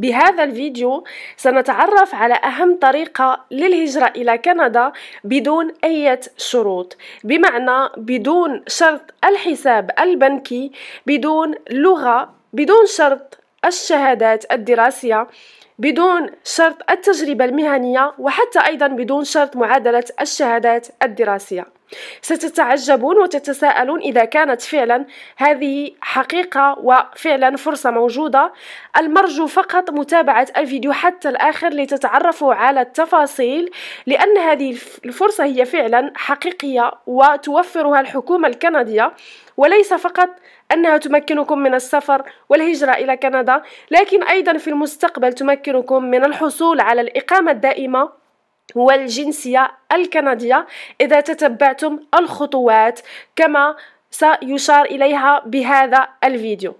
بهذا الفيديو سنتعرف على أهم طريقة للهجرة إلى كندا بدون أي شروط بمعنى بدون شرط الحساب البنكي بدون لغة بدون شرط الشهادات الدراسية بدون شرط التجربة المهنية وحتى أيضا بدون شرط معادلة الشهادات الدراسية ستتعجبون وتتساءلون إذا كانت فعلا هذه حقيقة وفعلا فرصة موجودة المرجو فقط متابعة الفيديو حتى الآخر لتتعرفوا على التفاصيل لأن هذه الفرصة هي فعلا حقيقية وتوفرها الحكومة الكندية وليس فقط أنها تمكنكم من السفر والهجرة إلى كندا لكن أيضا في المستقبل تمكنكم من الحصول على الإقامة الدائمة هو الجنسية الكندية إذا تتبعتم الخطوات كما سيشار إليها بهذا الفيديو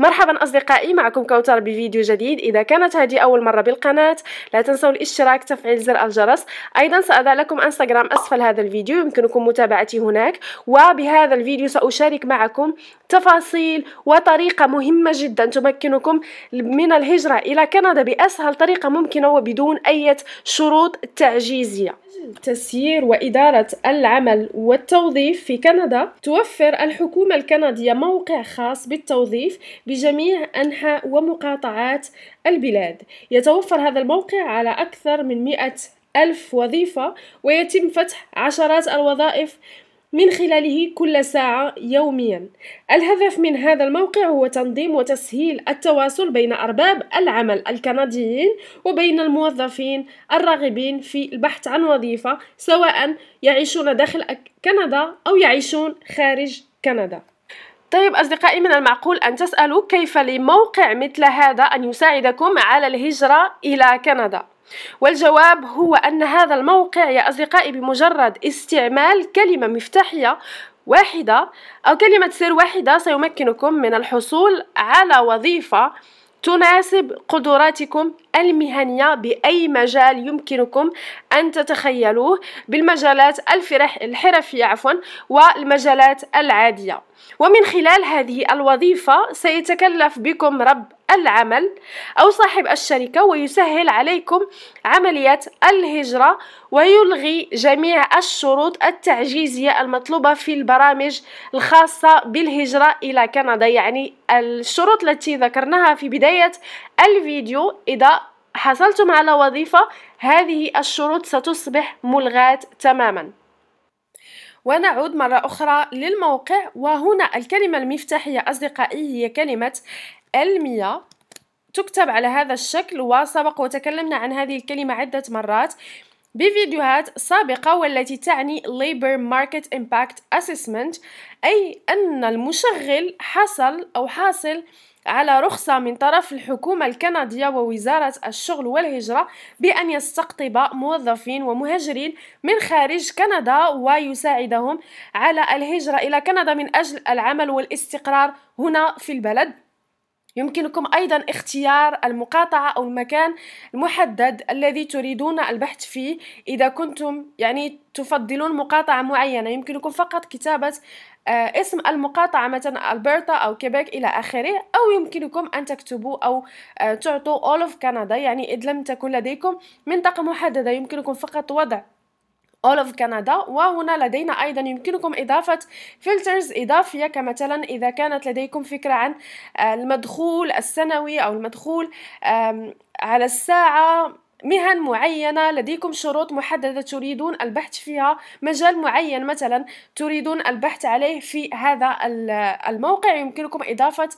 مرحبا أصدقائي معكم كوثر بفيديو جديد إذا كانت هذه أول مرة بالقناة لا تنسوا الاشتراك تفعيل زر الجرس أيضا سأضع لكم انستغرام أسفل هذا الفيديو يمكنكم متابعتي هناك وبهذا الفيديو سأشارك معكم تفاصيل وطريقة مهمة جدا تمكنكم من الهجرة إلى كندا بأسهل طريقة ممكنة وبدون أي شروط تعجيزية تسيير وإدارة العمل والتوظيف في كندا توفر الحكومة الكندية موقع خاص بالتوظيف بجميع أنحاء ومقاطعات البلاد يتوفر هذا الموقع على أكثر من مئة ألف وظيفة ويتم فتح عشرات الوظائف من خلاله كل ساعة يوميا الهدف من هذا الموقع هو تنظيم وتسهيل التواصل بين أرباب العمل الكنديين وبين الموظفين الراغبين في البحث عن وظيفة سواء يعيشون داخل كندا أو يعيشون خارج كندا طيب أصدقائي من المعقول أن تسألوا كيف لموقع مثل هذا أن يساعدكم على الهجرة إلى كندا والجواب هو أن هذا الموقع يا أصدقائي بمجرد استعمال كلمة مفتاحية واحدة أو كلمة سر واحدة سيمكنكم من الحصول على وظيفة تناسب قدراتكم المهنية بأي مجال يمكنكم أن تتخيلوه بالمجالات الحرفية عفوا والمجالات العادية ومن خلال هذه الوظيفة سيتكلف بكم رب العمل أو صاحب الشركة ويسهل عليكم عملية الهجرة ويلغي جميع الشروط التعجيزية المطلوبة في البرامج الخاصة بالهجرة إلى كندا يعني الشروط التي ذكرناها في بداية الفيديو إذا حصلتم على وظيفة هذه الشروط ستصبح ملغاة تماماً ونعود مرة أخرى للموقع وهنا الكلمة المفتاحية أصدقائي هي كلمة المية تكتب على هذا الشكل وسبق وتكلمنا عن هذه الكلمة عدة مرات بفيديوهات سابقة والتي تعني Labor Market Impact Assessment أي أن المشغل حصل أو حاصل على رخصة من طرف الحكومة الكندية ووزارة الشغل والهجرة بأن يستقطب موظفين ومهاجرين من خارج كندا ويساعدهم على الهجرة إلى كندا من أجل العمل والاستقرار هنا في البلد يمكنكم أيضا اختيار المقاطعة أو المكان المحدد الذي تريدون البحث فيه إذا كنتم يعني تفضلون مقاطعة معينة يمكنكم فقط كتابة آه، اسم المقاطعة مثلا ألبرتا أو كيبيك إلى آخره أو يمكنكم أن تكتبوا أو آه، تعطوا all of Canada يعني إذا لم تكن لديكم منطقة محددة يمكنكم فقط وضع all of Canada وهنا لدينا أيضا يمكنكم إضافة filters إضافية كمثلا إذا كانت لديكم فكرة عن آه، المدخول السنوي أو المدخول على الساعة مهن معينة لديكم شروط محددة تريدون البحث فيها مجال معين مثلا تريدون البحث عليه في هذا الموقع يمكنكم إضافة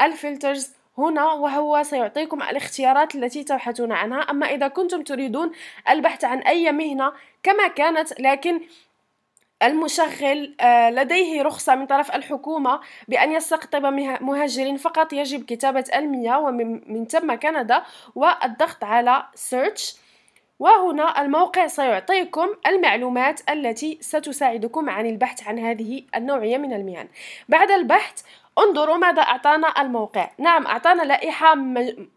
الفلترز هنا وهو سيعطيكم الاختيارات التي تبحثون عنها أما إذا كنتم تريدون البحث عن أي مهنة كما كانت لكن المشغل آه، لديه رخصة من طرف الحكومة بأن يستقطب مهاجرين فقط يجب كتابة المية ومن ثم كندا والضغط على search وهنا الموقع سيعطيكم المعلومات التي ستساعدكم عن البحث عن هذه النوعية من المهن بعد البحث انظروا ماذا أعطانا الموقع نعم أعطانا لائحة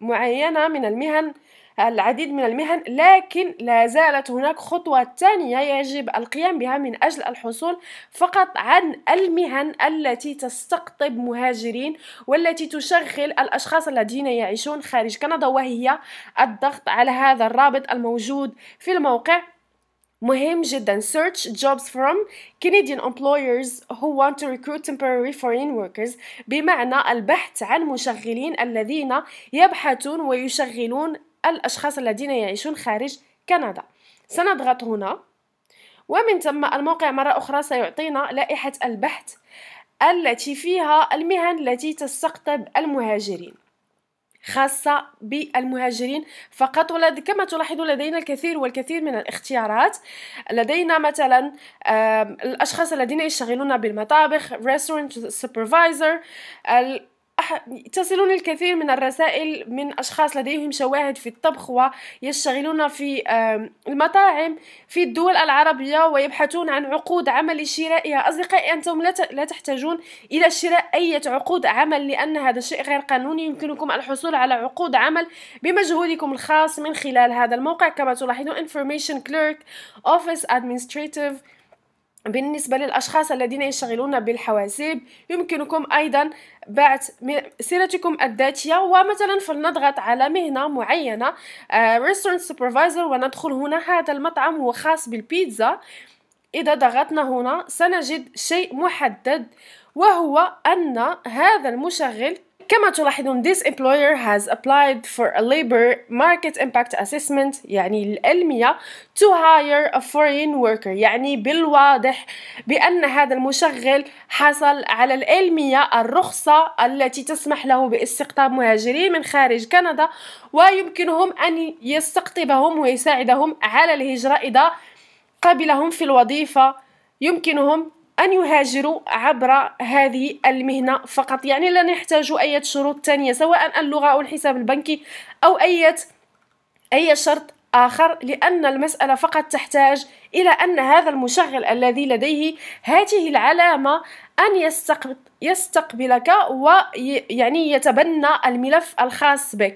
معينة من المهن العديد من المهن لكن لا زالت هناك خطوة ثانية يجب القيام بها من أجل الحصول فقط عن المهن التي تستقطب مهاجرين والتي تشغل الأشخاص الذين يعيشون خارج كندا وهي الضغط على هذا الرابط الموجود في الموقع مهم جدا search jobs from Canadian employers who want to recruit temporary foreign workers بمعنى البحث عن مشغلين الذين يبحثون ويشغلون الأشخاص الذين يعيشون خارج كندا سنضغط هنا ومن ثم الموقع مرة أخرى سيعطينا لائحة البحث التي فيها المهن التي تستقطب المهاجرين خاصة بالمهاجرين فقط ولد كما تلاحظون لدينا الكثير والكثير من الاختيارات لدينا مثلا الأشخاص الذين يشتغلون بالمطابخ restaurant supervisor تصلون تصلني الكثير من الرسائل من أشخاص لديهم شواهد في الطبخ ويشتغلون في المطاعم في الدول العربية ويبحثون عن عقود عمل شرائها أصدقائي أنتم لا تحتاجون إلى شراء أي عقود عمل لأن هذا شيء غير قانوني يمكنكم الحصول على عقود عمل بمجهودكم الخاص من خلال هذا الموقع كما تلاحظون information clerk office administrative بالنسبة للأشخاص الذين يشتغلون بالحواسيب يمكنكم أيضا بعث سيرتكم الذاتية ومثلا فلنضغط على مهنة معينة ريستورنت آه، سوبرفايزر وندخل هنا هذا المطعم هو خاص بالبيتزا إذا ضغطنا هنا سنجد شيء محدد وهو أن هذا المشغل كما تلاحظون this employer has applied for a labor market impact assessment يعني الألمية to hire a foreign worker يعني بالواضح بأن هذا المشغل حصل على الألمية الرخصة التي تسمح له باستقطاب مهاجرين من خارج كندا ويمكنهم أن يستقطبهم ويساعدهم على الهجرة إذا قبلهم في الوظيفة يمكنهم أن يهاجروا عبر هذه المهنة فقط يعني لا نحتاج أي شروط ثانية سواء اللغة أو الحساب البنكي أو أي أي شرط آخر لأن المسألة فقط تحتاج إلى أن هذا المشغل الذي لديه هذه العلامة أن يستقبل يستقبلك ويعني يتبنى الملف الخاص بك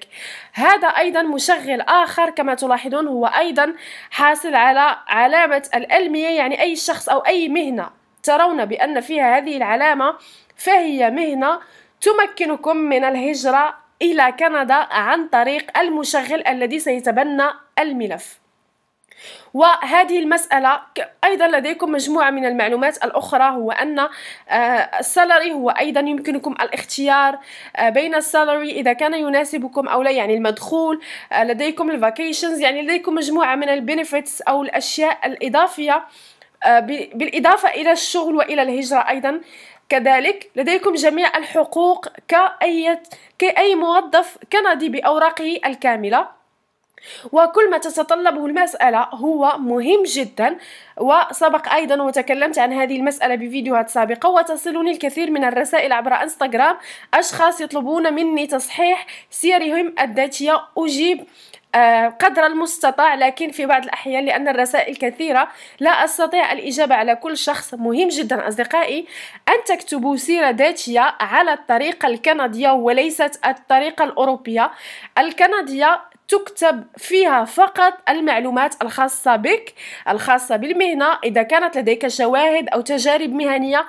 هذا أيضا مشغل آخر كما تلاحظون هو أيضا حاصل على علامة الألمية يعني أي شخص أو أي مهنة ترون بأن فيها هذه العلامة فهي مهنة تمكنكم من الهجرة إلى كندا عن طريق المشغل الذي سيتبنى الملف وهذه المسألة أيضا لديكم مجموعة من المعلومات الأخرى هو أن آه، السالري هو أيضا يمكنكم الاختيار آه، بين السالري إذا كان يناسبكم أو لا يعني المدخول آه، لديكم الفاكيشنز يعني لديكم مجموعة من البنفيتس أو الأشياء الإضافية آه، بالإضافة إلى الشغل وإلى الهجرة أيضا كذلك لديكم جميع الحقوق كأي, كأي موظف كندي بأوراقه الكاملة وكل ما تتطلبه المسألة هو مهم جدا وسبق أيضا وتكلمت عن هذه المسألة بفيديوهات سابقة وتصلني الكثير من الرسائل عبر انستغرام أشخاص يطلبون مني تصحيح سيرهم الذاتية أجيب آه، قدر المستطاع لكن في بعض الأحيان لأن الرسائل كثيرة لا أستطيع الإجابة على كل شخص مهم جدا أصدقائي أن تكتبوا سيرة ذاتية على الطريقة الكندية وليست الطريقة الأوروبية الكندية تكتب فيها فقط المعلومات الخاصة بك الخاصة بالمهنة إذا كانت لديك شواهد أو تجارب مهنية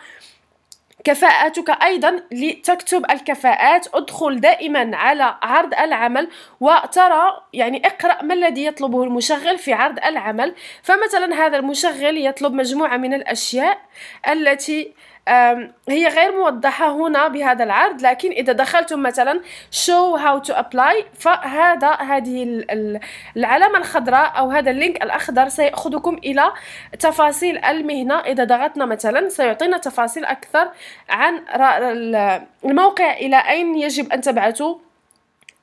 كفاءاتك أيضا لتكتب الكفاءات ادخل دائما على عرض العمل وترى يعني اقرأ ما الذي يطلبه المشغل في عرض العمل فمثلا هذا المشغل يطلب مجموعة من الأشياء التي هي غير موضحة هنا بهذا العرض لكن إذا دخلتم مثلا show how to apply فهذا هذه العلامة الخضراء أو هذا اللينك الأخضر سيأخذكم إلى تفاصيل المهنة إذا ضغطنا مثلا سيعطينا تفاصيل أكثر عن الموقع إلى أين يجب أن تبعثوا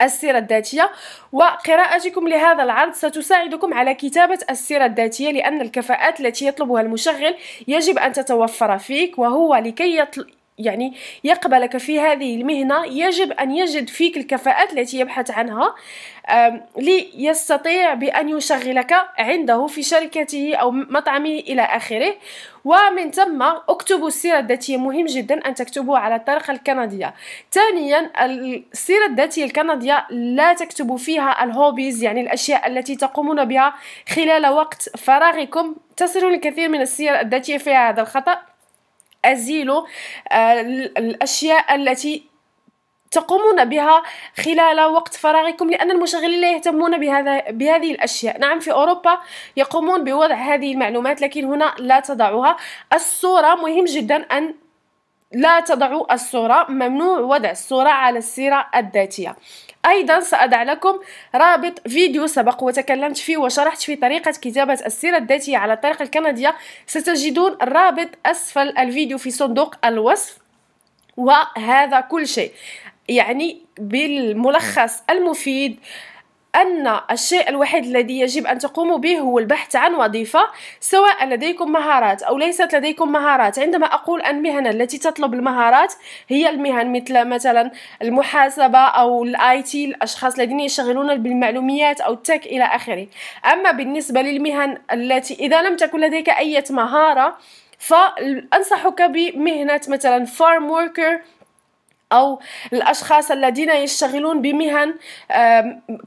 السيرة الذاتية وقراءتكم لهذا العرض ستساعدكم على كتابة السيرة الذاتية لأن الكفاءات التي يطلبها المشغل يجب أن تتوفر فيك وهو لكي يطلب يعني يقبلك في هذه المهنة يجب أن يجد فيك الكفاءات التي يبحث عنها ليستطيع بأن يشغلك عنده في شركته أو مطعمه إلى آخره ومن ثم اكتبوا السيرة الذاتية مهم جدا أن تكتبوا على الطريقة الكندية ثانيا السيرة الذاتية الكندية لا تكتبوا فيها الهوبيز يعني الأشياء التي تقومون بها خلال وقت فراغكم تصلون الكثير من السير الذاتية في هذا الخطأ أزيل آه، الأشياء التي تقومون بها خلال وقت فراغكم لأن المشغلين لا يهتمون بهذا بهذه الأشياء نعم في أوروبا يقومون بوضع هذه المعلومات لكن هنا لا تضعها الصورة مهم جدا أن لا تضعوا الصورة ممنوع وضع الصورة على السيرة الذاتية أيضا سأضع لكم رابط فيديو سبق وتكلمت فيه وشرحت فيه طريقة كتابة السيرة الذاتية على الطريقة الكندية ستجدون الرابط أسفل الفيديو في صندوق الوصف وهذا كل شيء يعني بالملخص المفيد أن الشيء الوحيد الذي يجب أن تقوموا به هو البحث عن وظيفة سواء لديكم مهارات أو ليست لديكم مهارات عندما أقول المهنه التي تطلب المهارات هي المهن مثل مثلا المحاسبة أو الاي تي الأشخاص الذين يشتغلون بالمعلوميات أو التك إلى آخره أما بالنسبة للمهن التي إذا لم تكن لديك أي مهارة فأنصحك بمهنة مثلا فارم وركر أو الأشخاص الذين يشتغلون بمهن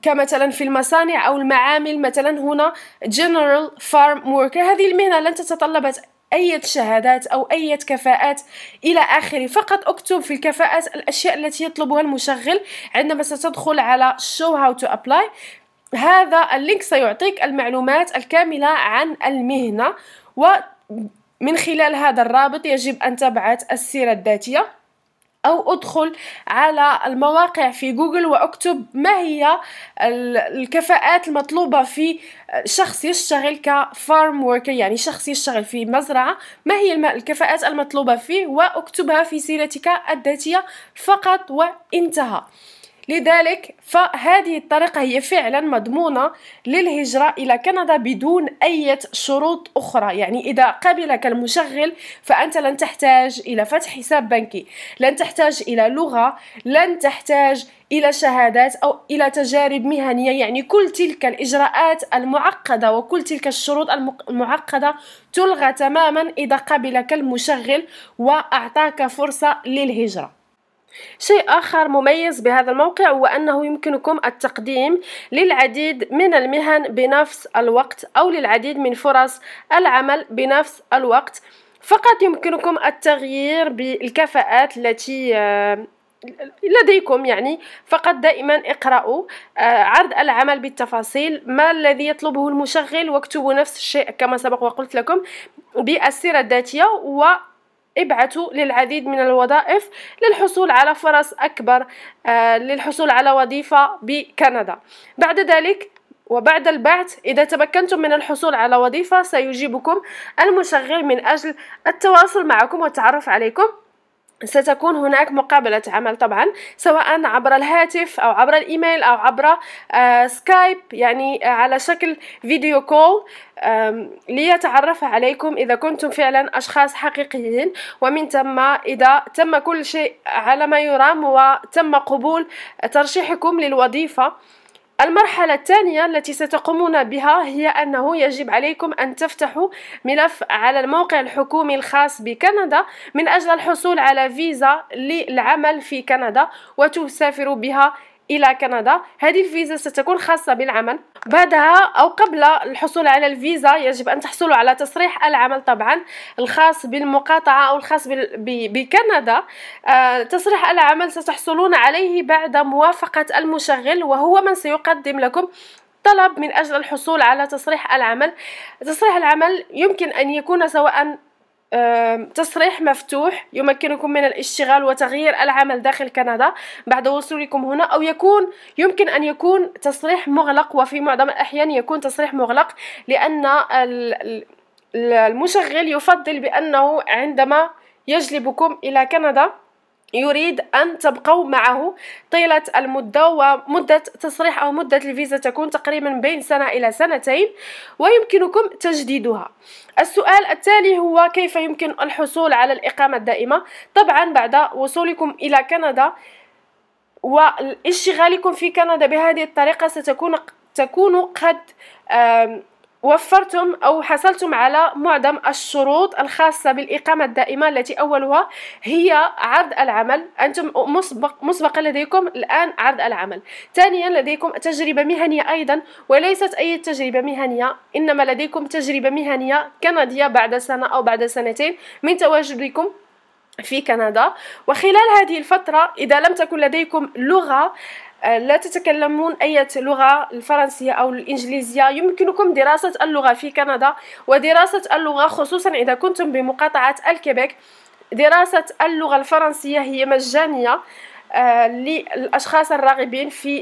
كمثلا في المصانع أو المعامل مثلا هنا general farm worker هذه المهنة لن تتطلب أي شهادات أو أي كفاءات إلى آخره فقط اكتب في الكفاءات الأشياء التي يطلبها المشغل عندما ستدخل على show how to apply هذا اللينك سيعطيك المعلومات الكاملة عن المهنة ومن خلال هذا الرابط يجب أن تبعث السيرة الذاتية أو أدخل على المواقع في جوجل وأكتب ما هي الكفاءات المطلوبة في شخص يشتغل كفارم وركر يعني شخص يشتغل في مزرعة ما هي الكفاءات المطلوبة فيه وأكتبها في سيرتك الذاتية فقط وانتهى لذلك فهذه الطريقة هي فعلا مضمونة للهجرة إلى كندا بدون أي شروط أخرى يعني إذا قبلك المشغل فأنت لن تحتاج إلى فتح حساب بنكي لن تحتاج إلى لغة لن تحتاج الى شهادات او الى تجارب مهنيه يعني كل تلك الاجراءات المعقده وكل تلك الشروط المعقده تلغى تماما اذا قبلك المشغل واعطاك فرصه للهجره شيء آخر مميز بهذا الموقع هو أنه يمكنكم التقديم للعديد من المهن بنفس الوقت أو للعديد من فرص العمل بنفس الوقت فقط يمكنكم التغيير بالكفاءات التي آه، لديكم يعني فقط دائما اقرأوا آه، عرض العمل بالتفاصيل ما الذي يطلبه المشغل واكتبوا نفس الشيء كما سبق وقلت لكم بالسيرة الذاتية و ابعثوا للعديد من الوظائف للحصول على فرص أكبر آه، للحصول على وظيفة بكندا بعد ذلك وبعد البعث إذا تمكنتم من الحصول على وظيفة سيجيبكم المشغل من أجل التواصل معكم والتعرف عليكم ستكون هناك مقابلة عمل طبعا سواء عبر الهاتف أو عبر الإيميل أو عبر آه، سكايب يعني آه، على شكل فيديو كول ليتعرف عليكم إذا كنتم فعلا أشخاص حقيقيين ومن ثم إذا تم كل شيء على ما يرام وتم قبول ترشيحكم للوظيفة المرحلة الثانية التي ستقومون بها هي أنه يجب عليكم أن تفتحوا ملف على الموقع الحكومي الخاص بكندا من أجل الحصول على فيزا للعمل في كندا وتسافروا بها الى كندا هذه الفيزا ستكون خاصه بالعمل بعدها او قبل الحصول على الفيزا يجب ان تحصلوا على تصريح العمل طبعا الخاص بالمقاطعه او الخاص بكندا آه، تصريح العمل ستحصلون عليه بعد موافقه المشغل وهو من سيقدم لكم طلب من اجل الحصول على تصريح العمل تصريح العمل يمكن ان يكون سواء تصريح مفتوح يمكنكم من الاشتغال وتغيير العمل داخل كندا بعد وصولكم هنا أو يكون يمكن أن يكون تصريح مغلق وفي معظم الأحيان يكون تصريح مغلق لأن المشغل يفضل بأنه عندما يجلبكم إلى كندا يريد أن تبقوا معه طيلة المدة ومدة تصريح أو مدة الفيزا تكون تقريبا بين سنة إلى سنتين ويمكنكم تجديدها السؤال التالي هو كيف يمكن الحصول على الإقامة الدائمة طبعا بعد وصولكم إلى كندا واشتغالكم في كندا بهذه الطريقة ستكون تكون قد وفرتم أو حصلتم على معظم الشروط الخاصة بالإقامة الدائمة التي أولها هي عرض العمل أنتم مسبق مسبقا لديكم الآن عرض العمل ثانيا لديكم تجربة مهنية أيضا وليست أي تجربة مهنية إنما لديكم تجربة مهنية كندية بعد سنة أو بعد سنتين من تواجدكم في كندا وخلال هذه الفترة إذا لم تكن لديكم لغة آه، لا تتكلمون أي لغة الفرنسية أو الإنجليزية يمكنكم دراسة اللغة في كندا ودراسة اللغة خصوصا إذا كنتم بمقاطعة الكيبيك دراسة اللغة الفرنسية هي مجانية آه، للاشخاص الراغبين في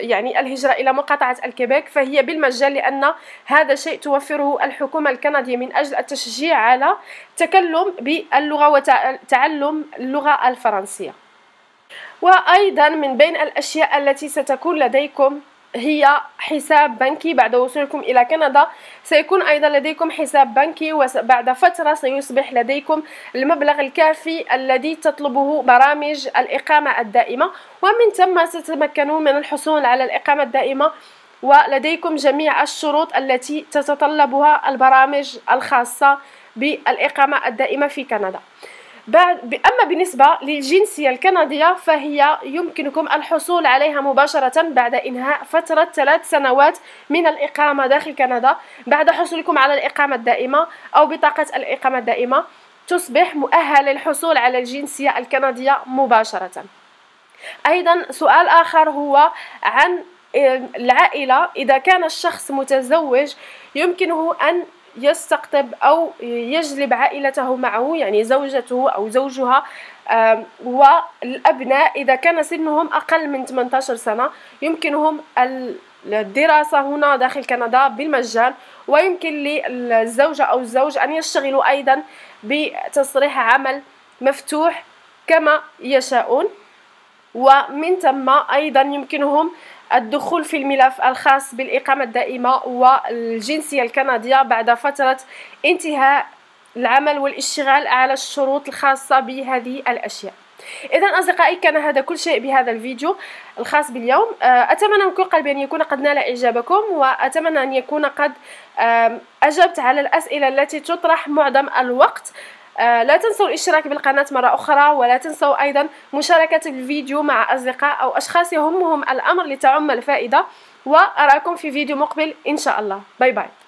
يعني الهجره الى مقاطعه الكيبيك فهي بالمجان لان هذا شيء توفره الحكومه الكنديه من اجل التشجيع على التكلم باللغه وتعلم اللغه الفرنسيه وأيضا من بين الأشياء التي ستكون لديكم هي حساب بنكي بعد وصولكم إلى كندا سيكون أيضا لديكم حساب بنكي وبعد فترة سيصبح لديكم المبلغ الكافي الذي تطلبه برامج الإقامة الدائمة ومن ثم ستتمكنون من الحصول على الإقامة الدائمة ولديكم جميع الشروط التي تتطلبها البرامج الخاصة بالإقامة الدائمة في كندا بعد أما بالنسبة للجنسية الكندية فهي يمكنكم الحصول عليها مباشرة بعد إنهاء فترة ثلاث سنوات من الإقامة داخل كندا بعد حصولكم على الإقامة الدائمة أو بطاقة الإقامة الدائمة تصبح مؤهل للحصول على الجنسية الكندية مباشرة أيضا سؤال آخر هو عن العائلة إذا كان الشخص متزوج يمكنه أن يستقطب أو يجلب عائلته معه يعني زوجته أو زوجها والأبناء إذا كان سنهم أقل من 18 سنة يمكنهم الدراسة هنا داخل كندا بالمجان ويمكن للزوجة أو الزوج أن يشتغلوا أيضا بتصريح عمل مفتوح كما يشاءون ومن ثم أيضا يمكنهم الدخول في الملف الخاص بالإقامة الدائمة والجنسية الكندية بعد فترة انتهاء العمل والاشتغال على الشروط الخاصة بهذه الأشياء اذا اصدقائي كان هذا كل شيء بهذا الفيديو الخاص باليوم أه، اتمنى من كل قلبي ان يكون قد نال اعجابكم واتمنى ان يكون قد اجبت على الاسئله التي تطرح معظم الوقت آه، لا تنسوا الاشتراك بالقناة مرة أخرى ولا تنسوا أيضا مشاركة الفيديو مع أصدقاء أو أشخاص يهمهم الأمر لتعم الفائدة وأراكم في فيديو مقبل إن شاء الله باي باي